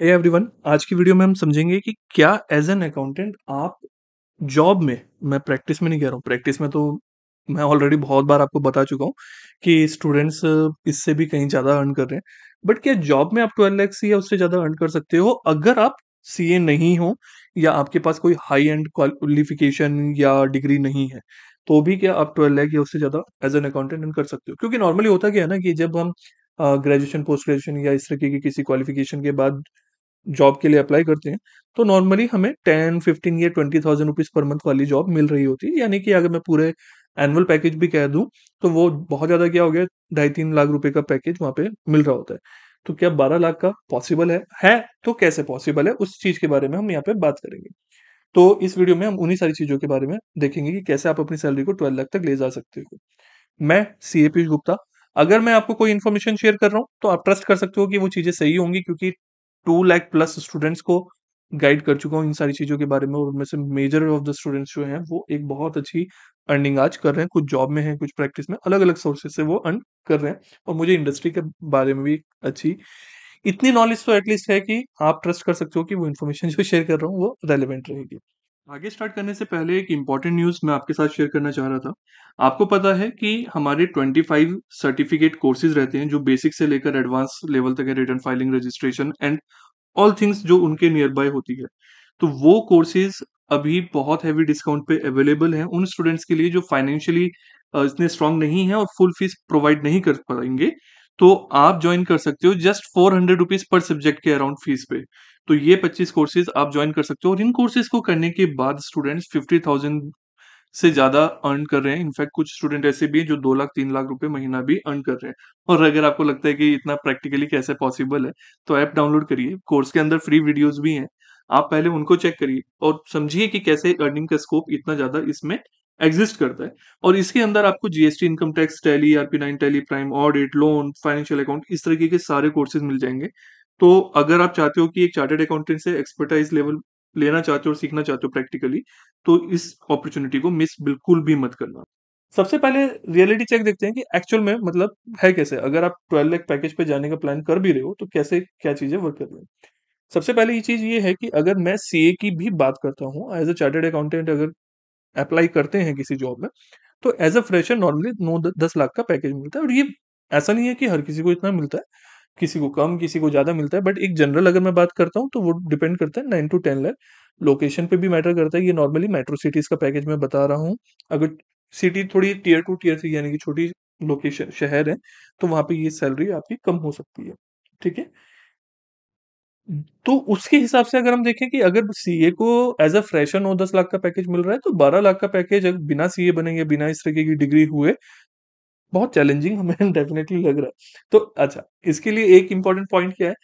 हे hey everyone आज की video में हम समझेंगे कि क्या एज एन अकाउंटेंट आप जॉब में मैं प्रैक्टिस में नहीं कह रहा हूँ प्रैक्टिस में तो मैं ऑलरेडी बहुत बार आपको बता चुका हूँ कि स्टूडेंट्स इससे भी कहीं ज़्यादा अर्न कर रहे हैं बट क्या जॉब में आप ट्वेल्व लैक्स या उससे ज़्यादा अर्न कर सकते हो अगर आप सी नहीं हो या आपके पास कोई हाई एंड क्वालिफिकेशन या डिग्री नहीं है तो भी क्या आप ट्वेल्व लैक या उससे ज़्यादा एज एन अकाउंटेंट अर्न कर सकते हो क्योंकि नॉर्मली होता क्या है ना कि जब हम ग्रेजुएशन पोस्ट ग्रेजुएशन या इस तरीके की किसी क्वालिफिकेशन के बाद जॉब के लिए अप्लाई करते हैं तो नॉर्मली हमें टेन फिफ्टीन या twenty thousand rupees per month वाली जॉब मिल रही होती है यानी कि अगर मैं पूरे एनुअल पैकेज भी कह दूं तो वो बहुत ज़्यादा क्या हो गया ढाई तीन लाख रुपए का पैकेज वहां पे मिल रहा होता है तो क्या बारह लाख का पॉसिबल है है तो कैसे पॉसिबल है उस चीज़ के बारे में हम यहाँ पे बात करेंगे तो इस वीडियो में हम उन्हीं सारी चीज़ों के बारे में देखेंगे कि कैसे आप अपनी सैलरी को ट्वेल्व लाख तक ले जा सकते हो मैं सी ए पीयूष गुप्ता अगर मैं आपको कोई इन्फॉर्मेशन शेयर कर रहा हूँ तो आप ट्रस्ट कर सकते हो कि वो चीज़ें सही होंगी क्योंकि टू लैख प्लस स्टूडेंट्स को गाइड कर चुका हूँ इन सारी चीज़ों के बारे में और उनमें से मेजर ऑफ द स्टूडेंट्स जो हैं वो एक बहुत अच्छी अर्निंग आज कर रहे हैं कुछ जॉब में हैं कुछ प्रैक्टिस में अलग अलग सोर्सेज से वो अर्न कर रहे हैं और मुझे इंडस्ट्री के बारे में भी अच्छी इतनी नॉलेज तो एटलीस्ट है कि आप ट्रस्ट कर सकते हो कि वो इन्फॉर्मेशन जो शेयर कर रहा हूँ वो रेलिवेंट रहेगी आगे स्टार्ट करने से पहले एक इम्पॉर्टेंट न्यूज़ मैं आपके साथ शेयर करना चाह रहा था आपको पता है कि हमारे 25 सर्टिफिकेट कोर्सेज रहते हैं जो बेसिक से लेकर एडवांस लेवल तक है return filing registration and all things जो उनके नियर बाय होती है तो वो कोर्सेज अभी बहुत हैवी डिस्काउंट पे अवेलेबल हैं उन स्टूडेंट्स के लिए जो फाइनेंशियली इतने स्ट्रांग नहीं है और फुल फीस प्रोवाइड नहीं कर पाएंगे तो आप ज्वाइन कर सकते हो just four hundred rupees per subject के अराउंड फीस पे तो ये पच्चीस कोर्सेज आप ज्वाइन कर सकते हो और इन कोर्सेज को करने के बाद स्टूडेंट्स फिफ्टी थाउजेंड से ज्यादा अर्न कर रहे हैं इनफैक्ट कुछ स्टूडेंट ऐसे भी हैं जो दो लाख तीन लाख रुपए महीना भी अर्न कर रहे हैं और अगर आपको लगता है कि इतना प्रैक्टिकली कैसे पॉसिबल है तो ऐप डाउनलोड करिए कोर्स के अंदर फ्री वीडियोज भी हैं आप पहले उनको चेक करिए और समझिए कि कैसे अर्निंग का स्कोप इतना ज्यादा इसमें एग्जिस्ट करता है और इसके अंदर आपको GST income tax Tally RP nine Tally Prime audit loan financial account इस तरीके के सारे कोर्सेज मिल जाएंगे तो अगर आप चाहते हो कि एक चार्टेड अकाउंटेंट से एक्सपर्टाइज लेवल लेना चाहते हो और सीखना चाहते हो प्रैक्टिकली तो इस अपॉर्चुनिटी को मिस बिल्कुल भी मत करना सबसे पहले रियलिटी चेक देखते हैं कि एक्चुअल में मतलब है कैसे अगर आप ट्वेल्व लैख पैकेज पे जाने का प्लान कर भी रहे हो तो कैसे क्या चीज़ें वर्क कर रहे हैं सबसे पहले ये चीज़ ये है कि अगर मैं सी की भी बात करता हूँ एज अ चार्टेड अकाउंटेंट अगर अप्लाई करते हैं किसी जॉब में तो एज अ फ्रेशर नॉर्मली नौ दस लाख का पैकेज मिलता है और ये ऐसा नहीं है कि हर किसी को इतना मिलता है किसी को कम किसी को ज़्यादा मिलता है बट एक जनरल अगर मैं बात करता हूँ तो वो डिपेंड करता है nine to ten lakh location पे भी मैटर करता है ये नॉर्मली मेट्रो सिटीज़ का पैकेज मैं बता रहा हूँ अगर सिटी थोड़ी टीयर टू टीयर थ्री यानी कि छोटी लोकेशन शहर है तो वहां पे ये सैलरी आपकी कम हो सकती है ठीक है तो उसके हिसाब से अगर हम देखें कि अगर सीए को एज अ फ्रेशर नौ दस लाख का पैकेज मिल रहा है तो बारह लाख का पैकेज अगर बिना सीए बने या बिना इस तरीके की डिग्री हुए बहुत चैलेंजिंग हमें डेफिनेटली लग रहा है तो अच्छा इसके लिए एक इम्पॉर्टेंट पॉइंट क्या है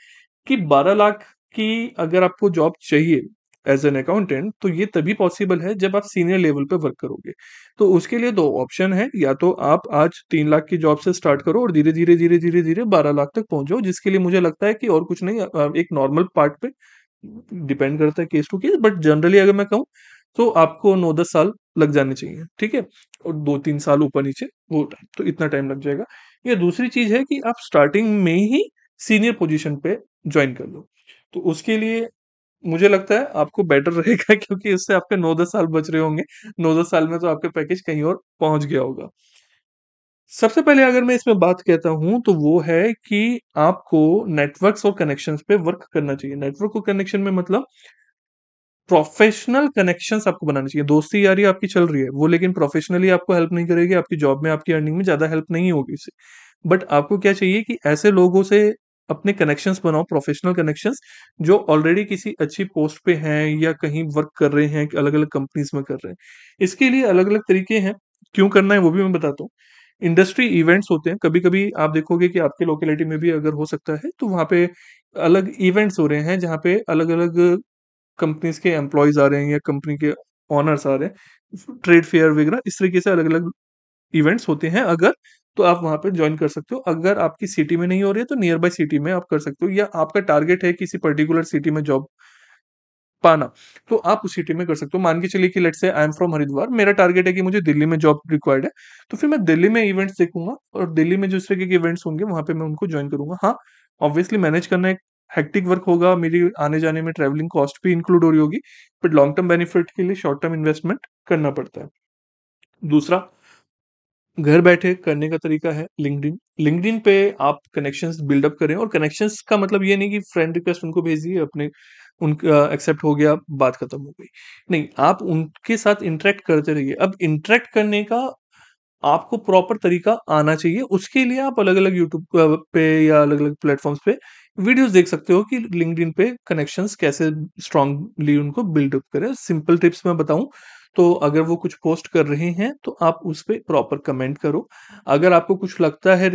कि बारह लाख की अगर आपको जॉब चाहिए एज एन अकाउंटेंट तो ये तभी पॉसिबल है जब आप सीनियर लेवल पे वर्क करोगे तो उसके लिए दो ऑप्शन है या तो आप आज तीन लाख की जॉब से स्टार्ट करो और धीरे धीरे धीरे धीरे धीरे बारह लाख तक पहुंचो जिसके लिए मुझे लगता है कि और कुछ नहीं एक नॉर्मल पार्ट पे डिपेंड करता है case to case but generally अगर मैं कहूँ तो आपको नौ दस साल लग जाने चाहिए ठीक है और दो तीन साल ऊपर नीचे वो टाइम तो इतना टाइम लग जाएगा या दूसरी चीज़ है कि आप स्टार्टिंग में ही सीनियर पोजीशन पे ज्वाइन कर लो तो उसके लिए मुझे लगता है आपको बेटर रहेगा क्योंकि इससे आपके नौ दस साल बच रहे होंगे नौ दस साल में तो आपके पैकेज कहीं और पहुंच गया होगा। सबसे पहले अगर मैं इसमें बात कहता हूं तो वो है कि आपको नेटवर्क्स और कनेक्शंस पे वर्क करना चाहिए। नेटवर्क और कनेक्शन में मतलब प्रोफ़ेशनल कनेक्शंस आपको बनाने चाहिए। दोस्ती यारी आपकी चल रही है, वो लेकिन प्रोफ़ेशनली आपको हेल्प नहीं करेगी, आपकी जॉब में, आपकी अर्निंग में ज़्यादा हेल्प नहीं होगी इससे। बट आपको क्या चाहिए कि ऐसे लोगों से अपने कनेक्शंस बनाओ प्रोफेशनल कनेक्शंस जो ऑलरेडी किसी अच्छी पोस्ट पे हैं या कहीं वर्क कर रहे हैं अलग अलग कंपनीज में कर रहे हैं इसके लिए अलग अलग तरीके हैं क्यों करना है वो भी मैं बताता हूँ इंडस्ट्री इवेंट्स होते हैं कभी कभी आप देखोगे कि आपके लोकेलिटी में भी अगर हो सकता है तो वहाँ पे अलग इवेंट्स हो रहे हैं जहाँ पे अलग अलग कंपनीज के एम्प्लॉयज आ रहे हैं या कंपनी के ऑनर्स आ रहे हैं ट्रेड फेयर वगैरह इस तरीके से अलग अलग इवेंट्स होते हैं अगर तो आप वहां पे ज्वाइन कर सकते हो अगर आपकी सिटी में नहीं हो रही है तो नियर बाई सिटी में आप कर सकते हो या आपका टारगेट है किसी पर्टिकुलर सिटी में जॉब पाना तो आप उस सिटी में कर सकते हो मान के चलिए कि लेट से आई एम फ्रॉम हरिद्वार मेरा टारगेट है कि मुझे दिल्ली में जॉब रिक्वायर्ड है तो फिर मैं दिल्ली में इवेंट्स देखूंगा और दिल्ली में जिस तरीके के इवेंट्स होंगे वहां पे मैं उनको ज्वाइन करूंगा हाँ ऑब्वियसली मैनेज करना एक हेक्टिक वर्क होगा मेरी आने जाने में ट्रेवलिंग कॉस्ट भी इंक्लूड हो रही होगी बट लॉन्ग टर्म बेनिफिट के लिए शॉर्ट टर्म इन्वेस्टमेंट करना पड़ता है दूसरा घर बैठे करने का तरीका है लिंकडिन लिंकडिन पे आप कनेक्शंस बिल्डअप करें और कनेक्शंस का मतलब ये नहीं कि फ्रेंड रिक्वेस्ट उनको भेज दिए अपने उनका एक्सेप्ट हो गया बात खत्म हो गई नहीं आप उनके साथ इंटरेक्ट करते रहिए अब इंटरेक्ट करने का आपको प्रॉपर तरीका आना चाहिए उसके लिए आप अलग अलग यूट्यूब पे या अलग अलग प्लेटफॉर्म्स पे वीडियोस देख सकते हो कि लिंकड पे कनेक्शंस कैसे स्ट्रांगली उनको बिल्डअप करें सिंपल टिप्स मैं बताऊं तो अगर वो कुछ पोस्ट कर रहे हैं तो आप उस पर प्रॉपर कमेंट करो अगर आपको कुछ लगता है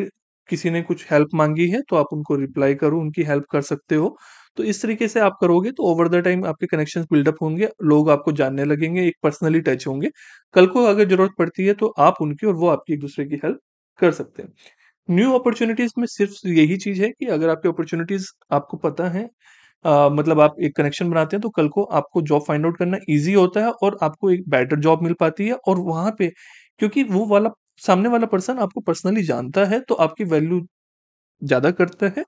किसी ने कुछ हेल्प मांगी है तो आप उनको रिप्लाई करो उनकी हेल्प कर सकते हो तो इस तरीके से आप करोगे तो ओवर द टाइम आपके कनेक्शन बिल्डअप होंगे लोग आपको जानने लगेंगे एक पर्सनली टच होंगे कल को अगर जरूरत पड़ती है तो आप उनकी और वो आपकी एक दूसरे की हेल्प कर सकते हैं न्यू अपॉर्चुनिटीज में सिर्फ यही चीज है कि अगर आपकी अपॉर्चुनिटीज आपको पता है मतलब आप एक कनेक्शन बनाते हैं तो कल को आपको जॉब फाइंड आउट करना ईज़ी होता है और आपको एक बेटर जॉब मिल पाती है और वहाँ पे क्योंकि वो वाला सामने वाला पर्सन आपको पर्सनली जानता है तो आपकी वैल्यू ज़्यादा करता है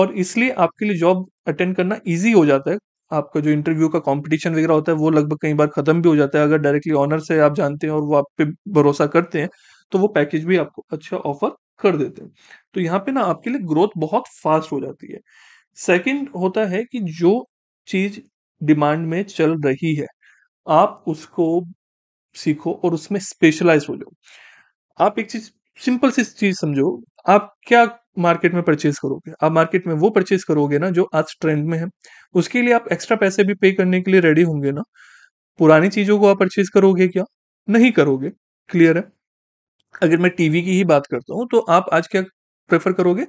और इसलिए आपके लिए जॉब अटेंड करना ईज़ी हो जाता है। आपका जो इंटरव्यू का कॉम्पिटिशन वगैरह होता है वो लगभग कई बार खत्म भी हो जाता है अगर डायरेक्टली ऑनर से आप जानते हैं और वो आप पे भरोसा करते हैं, तो वो पैकेज भी आपको अच्छा ऑफर कर देते हैं। तो यहाँ पे ना आपके लिए ग्रोथ बहुत फास्ट हो जाती है। सेकंड होता है कि जो चीज डिमांड में चल रही है आप उसको सीखो और उसमें स्पेशलाइज हो जाओ आप एक चीज सिंपल सी चीज समझो आप क्या मार्केट में परचेज करोगे आप मार्केट में वो परचेज करोगे ना जो आज ट्रेंड में है उसके लिए आप एक्स्ट्रा पैसे भी पे करने के लिए रेडी होंगे ना पुरानी चीजों को आप परचेज करोगे क्या नहीं करोगे क्लियर है अगर मैं टीवी की ही बात करता हूँ तो आप आज क्या प्रेफर करोगे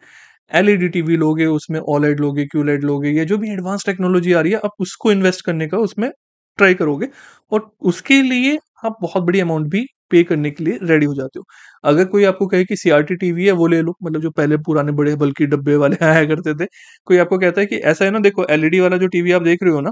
एलईडी टीवी e लोगे उसमें ऑलेड e लोगे क्यूलेड e लोगे या जो भी एडवांस टेक्नोलॉजी आ रही है आप उसको इन्वेस्ट करने का उसमें ट्राई करोगे और उसके लिए आप बहुत बड़ी अमाउंट भी पे करने के लिए रेडी हो जाते हो अगर कोई आपको कहे कि सीआरटी टीवी है वो ले लो मतलब जो पहले पुराने बड़े बल्कि डब्बे वाले आया करते थे कोई आपको कहता है कि ऐसा है ना देखो एलईडी e वाला जो टीवी आप देख रहे हो ना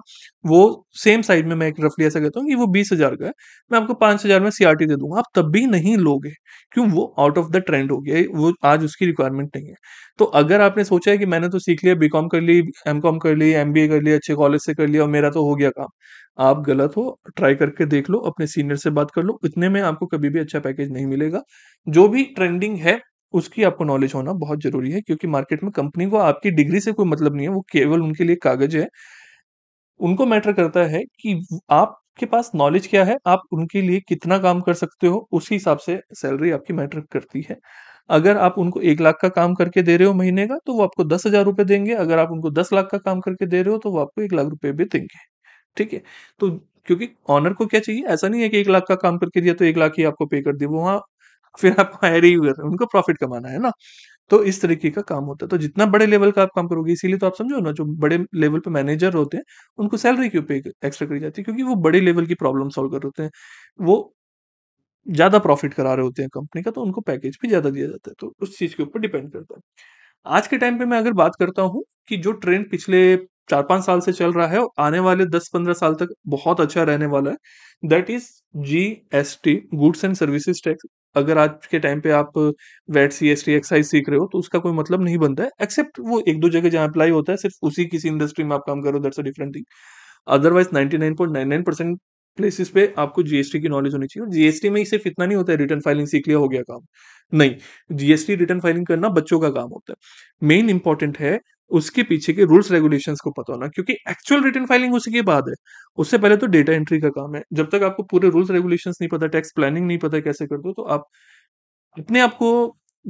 वो सेम साइज में मैं एक रफली ऐसा कहता हूँ कि वो बीस हजार का है मैं आपको पांच हजार में सीआरटी दे दूंगा आप तब भी नहीं लोगे क्यों वो आउट ऑफ द ट्रेंड हो गया वो आज उसकी रिक्वायरमेंट नहीं है तो अगर आपने सोचा है कि मैंने तो सीख लिया बीकॉम कर ली एम कर ली एम कर ली अच्छे कॉलेज से कर लिया और मेरा तो हो गया काम आप गलत हो ट्राई करके देख लो अपने सीनियर से बात कर लो इतने में आपको कभी भी अच्छा पैकेज नहीं मिलेगा जो भी ट्रेंडिंग है उसकी आपको नॉलेज होना बहुत जरूरी है क्योंकि मार्केट में कंपनी को आपकी डिग्री से कोई मतलब नहीं है वो केवल उनके लिए कागज है उनको मैटर करता है कि आपके पास नॉलेज क्या है आप उनके लिए कितना काम कर सकते हो उसी हिसाब से सैलरी आपकी मैटर करती है अगर आप उनको एक लाख का काम करके दे रहे हो महीने का तो वो आपको दस हजार रुपये देंगे अगर आप उनको दस लाख का काम करके दे रहे हो तो वो आपको एक लाख रुपये भी देंगे ठीक है तो क्योंकि ऑनर को क्या चाहिए ऐसा नहीं है कि एक लाख का काम करके दिया तो एक लाख ही आपको पे कर दिया वो फिर आपको हायर ही हुआ उनको प्रॉफिट कमाना है ना तो इस तरीके का काम होता है तो जितना बड़े लेवल का आप काम करोगे इसीलिए तो आप समझो ना जो बड़े लेवल पे मैनेजर होते हैं उनको सैलरी क्यों पे एक्स्ट्रा करी जाती है क्योंकि वो बड़े लेवल की प्रॉब्लम सॉल्व कर रहे होते हैं वो ज़्यादा प्रॉफिट करा रहे होते हैं कंपनी का तो उनको पैकेज भी ज़्यादा दिया जाता है तो उस चीज़ के ऊपर डिपेंड करता है आज के टाइम पे मैं अगर बात करता हूँ कि जो ट्रेंड पिछले चार पांच साल से चल रहा है और आने वाले दस पंद्रह साल तक बहुत अच्छा रहने वाला है that is G S T goods and services tax अगर आज के टाइम पे आप VAT C S T excise सीख रहे हो तो उसका कोई मतलब नहीं बनता है एक्सेप्ट वो एक दो जगह जहां अप्लाई होता है सिर्फ उसी किसी इंडस्ट्री में आप काम करो that's a different thing otherwise ninety nine point nine nine percent places पे आपको जीएसटी की नॉलेज होनी चाहिए और जीएसटी में ही सिर्फ इतना नहीं होता है रिटर्न फाइलिंग सीख लिया हो गया काम नहीं जीएसटी रिटर्न फाइलिंग करना बच्चों का काम होता है मेन इंपॉर्टेंट है उसके पीछे के रूल्स रेगुलेशंस को पता होना क्योंकि एक्चुअल रिटर्न फाइलिंग उसी के बाद है उससे पहले तो डेटा एंट्री का काम है जब तक आपको पूरे रूल्स रेगुलेशंस नहीं पता टैक्स प्लानिंग नहीं पता कैसे कर दो तो आप अपने आप को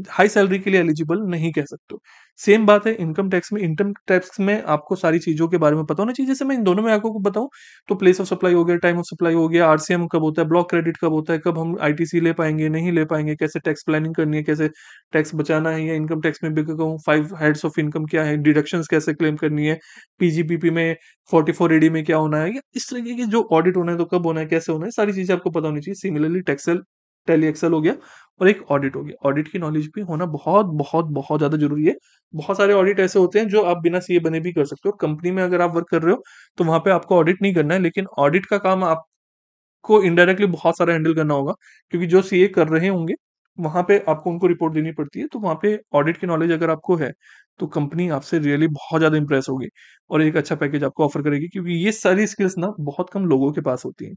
हाई सैलरी के लिए एलिजिबल नहीं कह सकते सेम बात है इनकम टैक्स में इनकम टैक्स में आपको सारी चीजों के बारे में पता होना चाहिए जैसे मैं इन दोनों में आपको बताऊं तो प्लेस ऑफ सप्लाई हो गया टाइम ऑफ सप्लाई हो गया आरसीएम कब होता है ब्लॉक क्रेडिट कब होता है कब हम आईटीसी ले पाएंगे नहीं ले पाएंगे कैसे टैक्स प्लानिंग करनी है कैसे टैक्स बचाना है या इनकम टैक्स में भी कहूँ फाइव हेड्स ऑफ इनकम क्या है डिडक्शन कैसे क्लेम करनी है पीजीपीपी में फोर्टी फोर एडी में क्या होना है या इस तरीके की जो ऑडिट होना है तो कब होना है कैसे होना है सारी चीजें आपको पता होनी चाहिए सिमिलरली टैक्सल टेली एक्सेल हो गया और एक ऑडिट हो गया ऑडिट की नॉलेज भी होना बहुत बहुत बहुत ज़्यादा जरूरी है बहुत सारे ऑडिट ऐसे होते हैं जो आप बिना सीए बने भी कर सकते हो कंपनी में अगर आप वर्क कर रहे हो तो वहां पे आपको ऑडिट नहीं करना है लेकिन ऑडिट का काम आपको इनडायरेक्टली बहुत सारा हैंडल करना होगा क्योंकि जो सीए कर रहे होंगे वहां पे आपको उनको रिपोर्ट देनी पड़ती है तो वहां पे ऑडिट की नॉलेज अगर आपको है तो कंपनी आपसे रियली बहुत ज़्यादा इंप्रेस होगी और एक अच्छा पैकेज आपको ऑफर करेगी क्योंकि ये सारी स्किल्स ना बहुत कम लोगों के पास होती हैं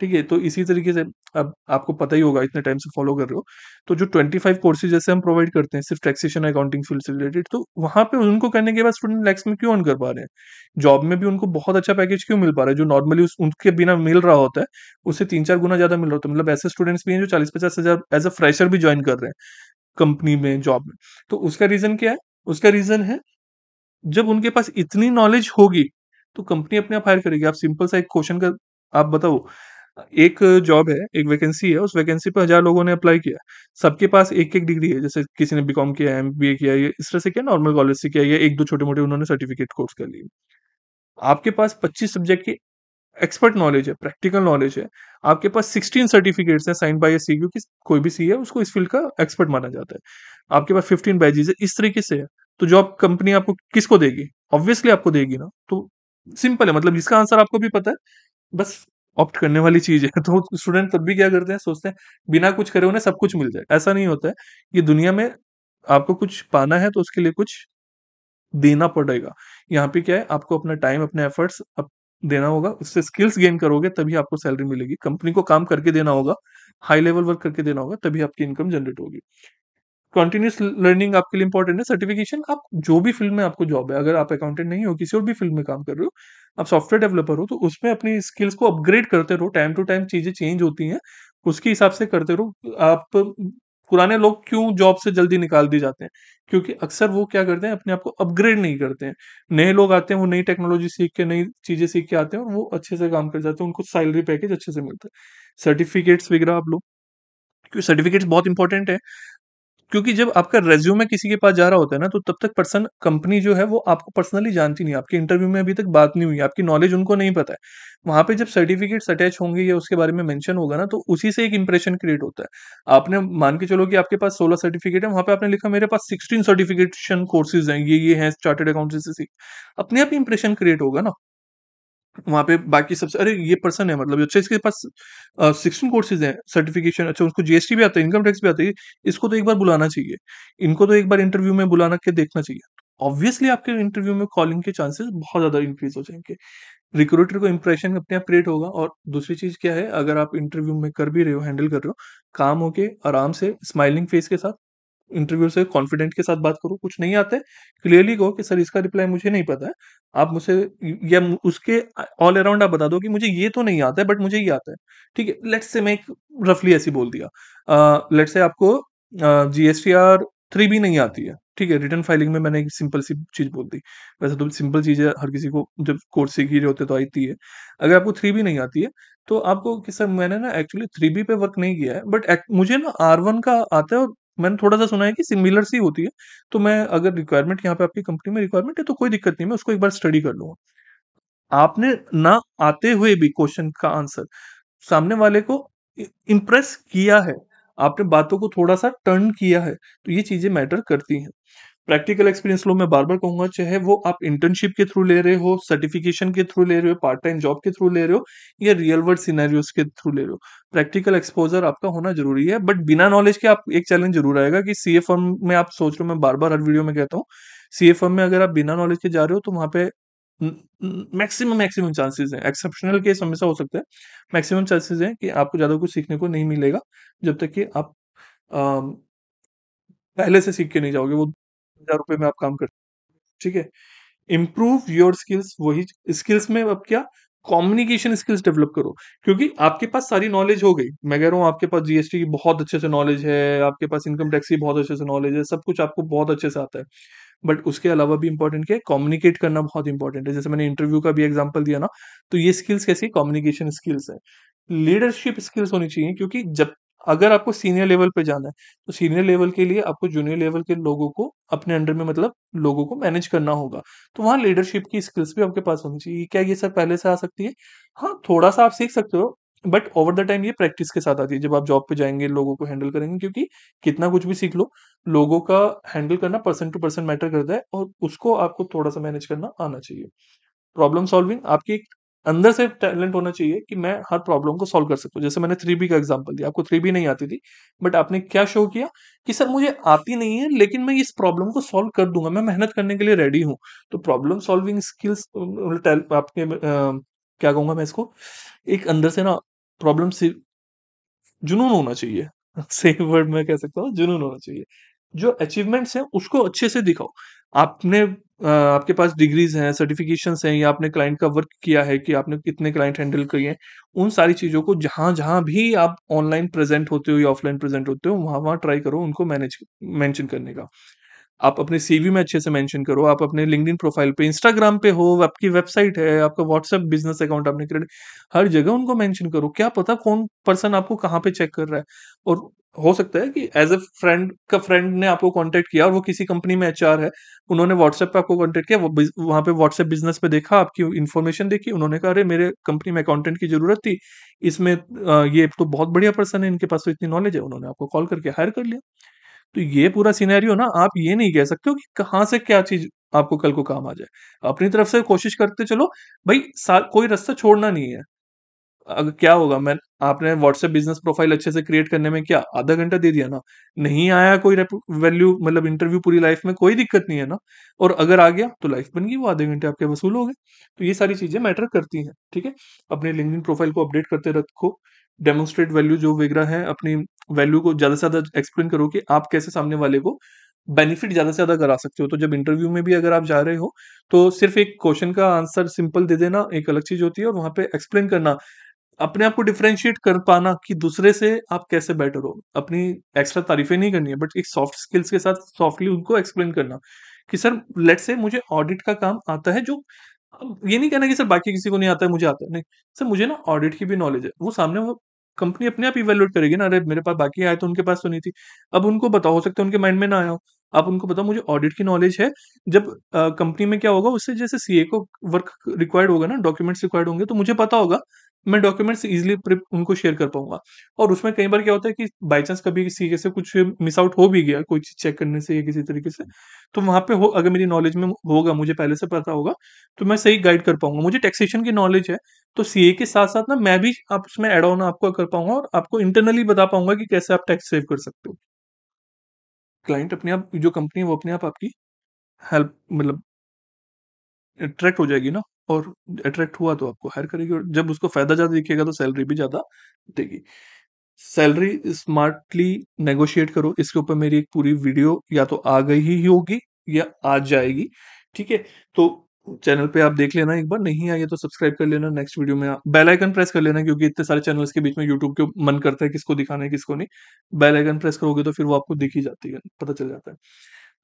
ठीक है तो इसी तरीके से अब आपको पता ही होगा इतने टाइम से फॉलो कर रहे हो तो जो ट्वेंटी फाइव कोर्सेज जैसे हम प्रोवाइड करते हैं सिर्फ टैक्सेशन अकाउंटिंग फील्ड से रिलेटेड तो वहां पे उनको करने के बाद स्टूडेंट लैक्स में क्यों अर्न कर पा रहे हैं जॉब में भी उनको बहुत अच्छा पैकेज क्यों मिल पा रहा है जो नॉर्मली उनके बिना मिल रहा होता है उससे तीन चार गुना ज़्यादा मिल रहा होता है मतलब ऐसे स्टूडेंट्स भी हैं जो चालीस पचास हज़ार एज अ फ्रेशर भी ज्वाइन कर रहे हैं कंपनी में जॉब में तो उसका रीज़न क्या है उसका रीजन है जब उनके पास इतनी नॉलेज होगी तो कंपनी अपने आप हायर करेगी आप सिंपल सा एक क्वेश्चन का आप बताओ एक जॉब है एक वैकेंसी है उस वैकेंसी पर हजार लोगों ने अप्लाई किया सबके पास एक एक डिग्री है जैसे किसी ने बीकॉम किया एम बी ए किया है इस तरह से किया नॉर्मल कॉलेज से किया या एक दो छोटे मोटे उन्होंने सर्टिफिकेट कोर्स कर लिए आपके पास 25 सब्जेक्ट के एक्सपर्ट नॉलेज है प्रैक्टिकल नॉलेज है आपके पास सिक्सटीन सर्टिफिकेट्स हैं साइन बाई सी क्योंकि कोई भी सी है e उसको इस फील्ड का एक्सपर्ट माना जाता है आपके पास फिफ्टीन बैजेज है इस तरीके से है तो जॉब कंपनी आपको किसको देगी ऑब्वियसली आपको देगी ना तो सिंपल है मतलब इसका आंसर आपको भी पता है बस ऑप्ट करने वाली चीज है तो स्टूडेंट तब भी क्या करते हैं सोचते हैं बिना कुछ करे उन्हें सब कुछ मिल जाए ऐसा नहीं होता है ये दुनिया में आपको कुछ पाना है तो उसके लिए कुछ देना पड़ेगा यहाँ पे क्या है आपको अपना टाइम अपने एफर्ट्स अप, देना होगा उससे स्किल्स गेन करोगे तभी आपको सैलरी मिलेगी कंपनी को काम करके देना होगा हाई लेवल वर्क करके देना होगा तभी आपकी इनकम जनरेट होगी कंटिन्यूस लर्निंग आपके लिए इंपॉर्टेंट है सर्टिफिकेशन आप जो भी फील्ड में आपको जॉब है अगर आप अकाउंटेंट नहीं हो किसी और भी फील्ड में काम कर रहे हो आप सॉफ्टवेयर डेवलपर हो तो उसमें अपनी स्किल्स को अपग्रेड करते रहो टाइम टू टाइम चीज़ें चेंज होती हैं उसके हिसाब से करते रहो आप पुराने लोग क्यों जॉब से जल्दी निकाल दिए जाते हैं क्योंकि अक्सर वो क्या करते हैं अपने आप को अपग्रेड नहीं करते हैं नए लोग आते हैं वो नई टेक्नोलॉजी सीख के नई चीज़ें सीख के आते हैं और वो अच्छे से काम कर जाते हैं उनको सैलरी पैकेज अच्छे से मिलता है सर्टिफिकेट्स वगैरह आप लोग क्योंकि सर्टिफिकेट्स बहुत इंपॉर्टेंट है क्योंकि जब आपका रेज्यूमे किसी के पास जा रहा होता है ना तो तब तक पर्सन कंपनी जो है वो आपको पर्सनली जानती नहीं आपके इंटरव्यू में अभी तक बात नहीं हुई आपकी नॉलेज उनको नहीं पता है वहां पे जब सर्टिफिकेट्स अटैच होंगे या उसके बारे में मेंशन होगा ना तो उसी से एक इंप्रेशन क्रिएट होता है आपने मान के चलो कि आपके पास सोलह सर्टिफिकेट है वहां पे आपने लिखा मेरे पास सिक्सटीन सर्टिफिकेशन कोर्सेज हैं ये ये हैं चार्टेड अकाउंटेंसी अपने आप इंप्रेशन क्रिएट होगा ना वहाँ पे बाकी सबसे अरे ये पर्सन है मतलब अच्छा इसके पास सिक्सटीन कोर्सेज हैं सर्टिफिकेशन अच्छा उसको जीएसटी भी आता है इनकम टैक्स भी आता है इसको तो एक बार बुलाना चाहिए इनको तो एक बार इंटरव्यू में बुलाना के देखना चाहिए ऑब्वियसली आपके इंटरव्यू में कॉलिंग के चांसेस बहुत ज़्यादा इंक्रीज हो जाएंगे रिक्रूटर को इम्प्रेशन अपने आप क्रिएट होगा और दूसरी चीज़ क्या है अगर आप इंटरव्यू में कर भी रहे हो हैंडल कर रहे हो काम होके आराम से स्माइलिंग फेस के साथ इंटरव्यू से कॉन्फिडेंट के साथ बात करो कुछ नहीं आते क्लियरली कहो कि सर इसका रिप्लाई मुझे नहीं पता है आप मुझे या उसके ऑल अराउंड आप बता दो कि मुझे ये तो नहीं आता है बट मुझे ये आता है ठीक है लेट्स से मैं एक रफली ऐसी बोल दिया लेट्स uh, से आपको G S T R three भी नहीं आती है ठीक है रिटर्न फाइलिंग में मैंने एक सिंपल सी चीज़ बोल दी वैसे तो सिंपल चीज़ है हर किसी को जब कोर्स सीख ही रहे होते तो आती है अगर आपको थ्री भी नहीं आती है तो आपको कि सर मैंने ना एक्चुअली थ्री बी पे वर्क नहीं किया है बट मुझे ना आर वन का आता है और मैंने थोड़ा सा सुना है कि सिमिलर सी होती है तो मैं अगर रिक्वायरमेंट यहाँ पे आपकी कंपनी में रिक्वायरमेंट है तो कोई दिक्कत नहीं मैं उसको एक बार स्टडी कर लूंगा आपने ना आते हुए भी क्वेश्चन का आंसर सामने वाले को इम्प्रेस किया है आपने बातों को थोड़ा सा टर्न किया है तो ये चीजें मैटर करती हैं प्रैक्टिकल एक्सपीरियंस लो मैं बार बार कहूंगा चाहे वो आप इंटर्नशिप के थ्रू ले रहे हो सर्टिफिकेशन के थ्रू ले रहे हो पार्ट टाइम जॉब के थ्रू ले रहे हो या रियल वर्ल्ड सिनेरियोस के थ्रू ले रहे हो प्रैक्टिकल एक्सपोजर आपका होना जरूरी है बट बिना नॉलेज के आप एक चैलेंज जरूर आएगा कि सी फर्म में आप सोच रहे हो मैं बार बार हर वीडियो में कहता हूँ सी फर्म में अगर आप बिना नॉलेज के जा रहे हो तो वहाँ पे मैक्सिमम मैक्सिमम चांसेस हैं एक्सेप्शनल केस हमेशा हो सकता है मैक्सिमम चांसेस हैं कि आपको ज़्यादा कुछ सीखने को नहीं मिलेगा जब तक कि आप आ, पहले से सीख के नहीं जाओगे वो हजार रुपए में आप काम कर ठीक है इम्प्रूव योर स्किल्स वही स्किल्स में अब क्या कम्युनिकेशन स्किल्स डेवलप करो क्योंकि आपके पास सारी नॉलेज हो गई मैं कह रहा हूँ आपके पास जीएसटी की बहुत अच्छे से नॉलेज है आपके पास इनकम टैक्स की बहुत अच्छे से नॉलेज है सब कुछ आपको बहुत अच्छे से आता है बट उसके अलावा भी इंपॉर्टेंट क्या है कम्युनिकेट करना बहुत इंपॉर्टेंट है जैसे मैंने इंटरव्यू का भी एग्जाम्पल दिया ना तो ये स्किल्स कैसी कम्युनिकेशन स्किल्स है लीडरशिप स्किल्स होनी चाहिए क्योंकि जब अगर आपको सीनियर लेवल पे जाना है तो सीनियर लेवल के लिए आपको जूनियर लेवल के लोगों को अपने अंडर में मतलब लोगों को मैनेज करना होगा तो वहाँ लीडरशिप की स्किल्स भी आपके पास होनी चाहिए क्या ये सर पहले से आ सकती है हाँ थोड़ा सा आप सीख सकते हो बट ओवर द टाइम ये प्रैक्टिस के साथ आती है जब आप जॉब पे जाएंगे लोगों को हैंडल करेंगे क्योंकि कितना कुछ भी सीख लो लोगों का हैंडल करना पर्सन टू पर्सन मैटर करता है और उसको आपको थोड़ा सा मैनेज करना आना चाहिए प्रॉब्लम सॉल्विंग आपकी एक अंदर से टैलेंट होना चाहिए कि मैं हर प्रॉब्लम को सॉल्व कर सकूं जैसे मैंने थ्री बी का एग्जाम्पल दिया आपको थ्री बी नहीं आती थी बट आपने क्या शो किया कि सर मुझे आती नहीं है लेकिन मैं इस प्रॉब्लम को सॉल्व कर दूंगा मैं मेहनत करने के लिए रेडी हूं तो प्रॉब्लम सॉल्विंग स्किल्स आपके आ, क्या कहूंगा मैं इसको एक अंदर से ना प्रॉब्लम जुनून होना चाहिए सेम वर्ड में कह सकता हूँ जुनून होना चाहिए जो अचीवमेंट्स हैं उसको अच्छे से दिखाओ आपने आपके पास डिग्रीज हैं सर्टिफिकेशंस हैं या आपने क्लाइंट का वर्क किया है कि आपने कितने क्लाइंट हैंडल किए हैं उन सारी चीज़ों को जहाँ जहाँ भी आप ऑनलाइन प्रेजेंट होते हो या ऑफलाइन प्रेजेंट होते हो वहाँ वहाँ ट्राई करो उनको मैनेज मैंशन करने का आप अपने सीवी में अच्छे से मेंशन करो आप अपने लिंकड प्रोफाइल पे इंस्टाग्राम पे हो आपकी वेबसाइट है आपका व्हाट्सएप बिजनेस अकाउंट आपने क्रेडिट हर जगह उनको मेंशन करो क्या पता कौन पर्सन आपको कहाँ पे चेक कर रहा है और हो सकता है कि एज ए फ्रेंड का फ्रेंड ने आपको कांटेक्ट किया और वो किसी कंपनी में एच है उन्होंने व्हाट्सएप पे आपको कांटेक्ट किया वहाँ पे व्हाट्सएप बिजनेस पे देखा आपकी इन्फॉर्मेशन देखी उन्होंने कहा अरे मेरे कंपनी में अकाउंटेंट की जरूरत थी इसमें ये तो बहुत बढ़िया पर्सन है इनके पास तो इतनी नॉलेज है उन्होंने आपको कॉल करके हायर कर लिया तो ये पूरा सीनैरियो ना आप ये नहीं कह सकते हो कि कहाँ से क्या चीज आपको कल को काम आ जाए अपनी तरफ से कोशिश करते चलो भाई कोई रास्ता छोड़ना नहीं है अगर क्या होगा मैं आपने व्हाट्सएप बिजनेस प्रोफाइल अच्छे से क्रिएट करने में क्या आधा घंटा दे दिया ना नहीं आया कोई वैल्यू मतलब इंटरव्यू पूरी लाइफ में कोई दिक्कत नहीं है ना और अगर आ गया तो लाइफ बन गई वो आधे घंटे आपके वसूल हो गए तो ये सारी चीजें मैटर करती हैं ठीक है अपने लिंक प्रोफाइल को अपडेट करते रखो डेमोन्स्ट्रेट वैल्यू जो वगैरह है अपनी वैल्यू को ज़्यादा से ज़्यादा एक्सप्लेन करो कि आप कैसे सामने वाले को बेनिफिट ज़्यादा से ज़्यादा करा सकते हो तो जब इंटरव्यू में भी अगर आप जा रहे हो तो सिर्फ एक क्वेश्चन का आंसर सिंपल दे देना एक अलग चीज़ होती है और वहां पे एक्सप्लेन करना अपने आप को डिफ्रेंशिएट कर पाना कि दूसरे से आप कैसे बेटर हो अपनी एक्स्ट्रा तारीफें नहीं करनी है बट एक सॉफ्ट स्किल्स के साथ सॉफ्टली उनको एक्सप्लेन करना कि सर लेट से मुझे ऑडिट का काम आता है जो ये नहीं कहना कि सर बाकी किसी को नहीं आता है मुझे आता है नहीं सर मुझे ना ऑडिट की भी नॉलेज है वो सामने वो कंपनी अपने आप इवेल्यूट करेगी ना अरे मेरे पास बाकी आए तो उनके पास तो नहीं थी अब उनको बताओ हो सकता है उनके माइंड में ना आया हो आप उनको बताओ मुझे ऑडिट की नॉलेज है जब कंपनी में क्या होगा उससे जैसे सीए को वर्क रिक्वायर्ड होगा ना डॉक्यूमेंट्स रिक्वायर्ड होंगे तो मुझे पता होगा मैं डॉक्यूमेंट्स इजिली उनको शेयर कर पाऊंगा और उसमें कई बार क्या होता है कि बाई चांस कभी किसी से कुछ मिस आउट हो भी गया कोई चीज चेक करने से या किसी तरीके से तो वहां पे हो अगर मेरी नॉलेज में होगा मुझे पहले से पता होगा तो मैं सही गाइड कर पाऊंगा मुझे टैक्सेशन की नॉलेज है तो सीए के साथ साथ ना मैं भी आप उसमें एड ऑन आपको कर पाऊंगा और आपको इंटरनली बता पाऊंगा कि कैसे आप टैक्स सेव कर सकते हो क्लाइंट अपने आप जो कंपनी है वो अपने आप आपकी हेल्प मतलब अट्रैक्ट हो जाएगी ना और अट्रैक्ट हुआ तो आपको हायर करेगी और जब उसको फायदा ज़्यादा दिखेगा तो सैलरी भी ज़्यादा देगी सैलरी स्मार्टली नेगोशिएट करो इसके ऊपर मेरी एक पूरी वीडियो या तो आ गई ही होगी या आ जाएगी ठीक है तो चैनल पे आप देख लेना एक बार नहीं आई तो सब्सक्राइब कर लेना नेक्स्ट वीडियो में बेल आइकन प्रेस कर लेना क्योंकि इतने सारे चैनल्स के बीच में यूट्यूब के मन करता है किसको दिखाना है किसको नहीं बेल आइकन प्रेस करोगे तो फिर वो आपको दिख ही जाती है पता चल जाता है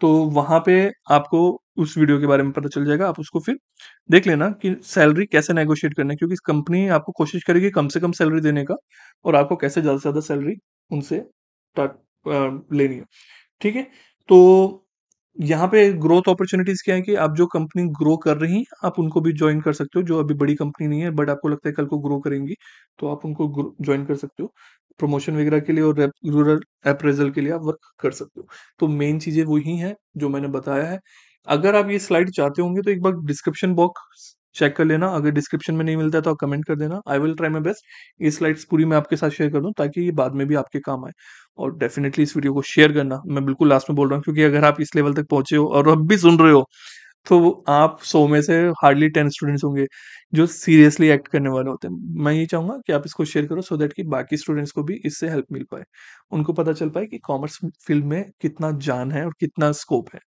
तो वहाँ पे आपको उस वीडियो के बारे में पता चल जाएगा आप उसको फिर देख लेना कि सैलरी कैसे नेगोशिएट करना है क्योंकि कंपनी आपको कोशिश करेगी कम से कम सैलरी देने का और आपको कैसे ज़्यादा से ज़्यादा सैलरी उनसे लेनी है ठीक है तो यहाँ पे ग्रोथ अपॉर्चुनिटीज क्या है कि आप जो कंपनी ग्रो कर रही हैं आप उनको भी ज्वाइन कर सकते हो जो अभी बड़ी कंपनी नहीं है बट आपको लगता है कल को ग्रो करेंगी तो आप उनको ज्वाइन कर सकते हो प्रमोशन वगैरह के लिए और रूरल अप्रेजल के लिए आप वर्क कर सकते हो तो मेन चीज़ें वही हैं जो मैंने बताया है अगर आप ये स्लाइड चाहते होंगे तो एक बार डिस्क्रिप्शन बॉक्स चेक कर लेना अगर डिस्क्रिप्शन में नहीं मिलता है तो आप कमेंट कर देना I will try my best ये स्लाइड्स पूरी मैं आपके साथ शेयर कर दूँ ताकि ये बाद में भी आपके काम आए और डेफिनेटली इस वीडियो को शेयर करना मैं बिल्कुल लास्ट में बोल रहा हूँ क्योंकि अगर आप इस लेवल तक पहुंचे हो और अब भी सुन रहे हो तो आप सौ में से हार्डली टेन स्टूडेंट्स होंगे जो सीरियसली एक्ट करने वाले होते हैं मैं ये चाहूंगा कि आप इसको शेयर करो सो so दैट कि बाकी स्टूडेंट्स को भी इससे हेल्प मिल पाए उनको पता चल पाए कि कॉमर्स फील्ड में कितना जान है और कितना स्कोप है